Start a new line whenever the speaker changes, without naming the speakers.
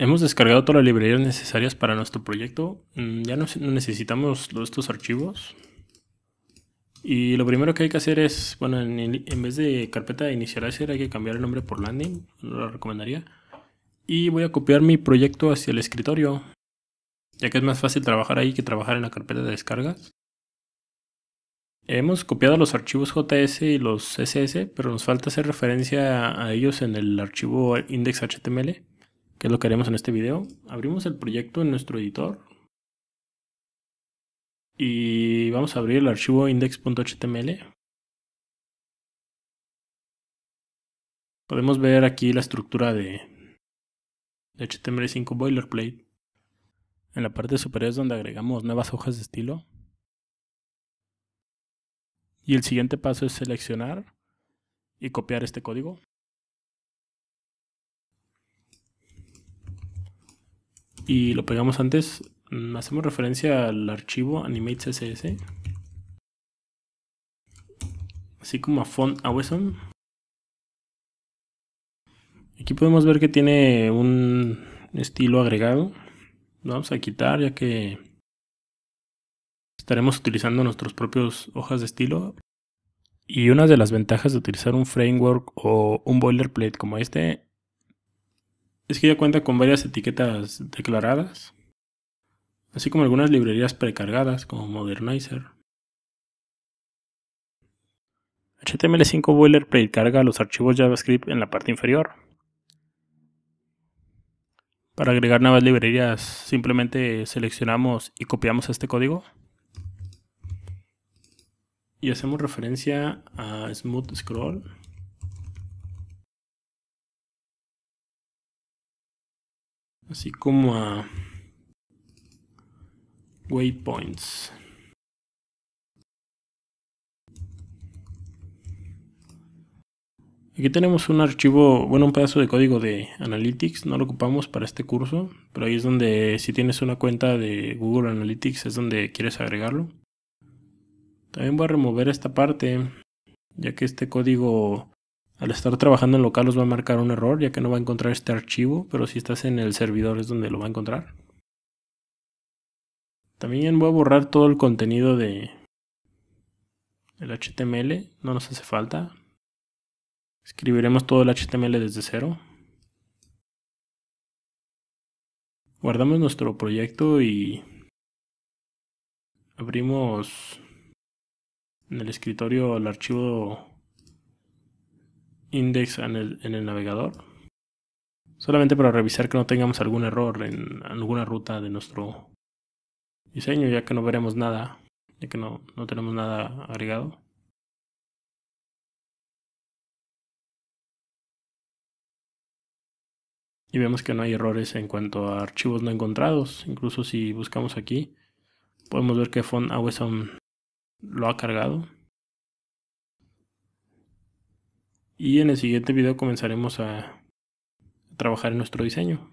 Hemos descargado todas las librerías necesarias para nuestro proyecto. Mm, ya no necesitamos estos archivos. Y lo primero que hay que hacer es, bueno, en, vez de carpeta de hacer hay que cambiar el nombre por landing, lo recomendaría. Y voy a copiar mi proyecto hacia el escritorio, ya que es más fácil trabajar ahí que trabajar en la carpeta de descargas. Hemos copiado los archivos JS y los SS, pero nos falta hacer referencia a ellos en el archivo index.html que es lo que haremos en este video, abrimos el proyecto en nuestro editor y vamos a abrir el archivo index.html. Podemos ver aquí la estructura de, de HTML5 boilerplate. En la parte superior es donde agregamos nuevas hojas de estilo. Y el siguiente paso es seleccionar y copiar este código. y lo pegamos antes, mm, hacemos referencia al archivo animate css, así como a font awesome. Aquí podemos ver que tiene un estilo agregado. Lo vamos a quitar ya que estaremos utilizando nuestros propios hojas de estilo. Y una de las ventajas de utilizar un framework o un boilerplate como este es que ya cuenta con varias etiquetas declaradas, así como algunas librerías precargadas como Modernizer. HTML5 Boiler precarga los archivos JavaScript en la parte inferior. Para agregar nuevas librerías simplemente seleccionamos y copiamos este código. Y hacemos referencia a Smooth Scroll. así como a waypoints. Aquí tenemos un archivo, bueno, un pedazo de código de Analytics, no lo ocupamos para este curso, pero ahí es donde si tienes una cuenta de Google Analytics es donde quieres agregarlo. También voy a remover esta parte, ya que este código al estar trabajando en local os va a marcar un error ya que no va a encontrar este archivo, pero si estás en el servidor es donde lo va a encontrar. También voy a borrar todo el contenido de el HTML, no nos hace falta. Escribiremos todo el HTML desde cero. Guardamos nuestro proyecto y abrimos en el escritorio el archivo index en el, navegador. Solamente para revisar que no tengamos algún error en alguna ruta de nuestro diseño, ya que no veremos nada, ya que no, no tenemos nada agregado. y vemos que no hay errores en cuanto a archivos no encontrados. Incluso si buscamos aquí, podemos ver que font awesome lo ha cargado. y en el siguiente video comenzaremos a trabajar en nuestro diseño.